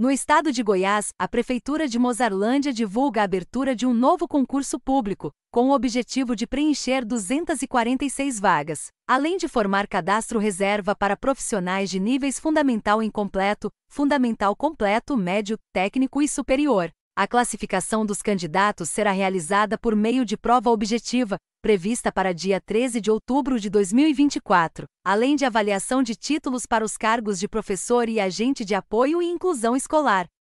No estado de Goiás, a Prefeitura de Mozarlândia divulga a abertura de um novo concurso público, com o objetivo de preencher 246 vagas, além de formar cadastro reserva para profissionais de níveis fundamental incompleto, fundamental completo, médio, técnico e superior. A classificação dos candidatos será realizada por meio de prova objetiva, prevista para dia 13 de outubro de 2024, além de avaliação de títulos para os cargos de professor e agente de apoio e inclusão escolar,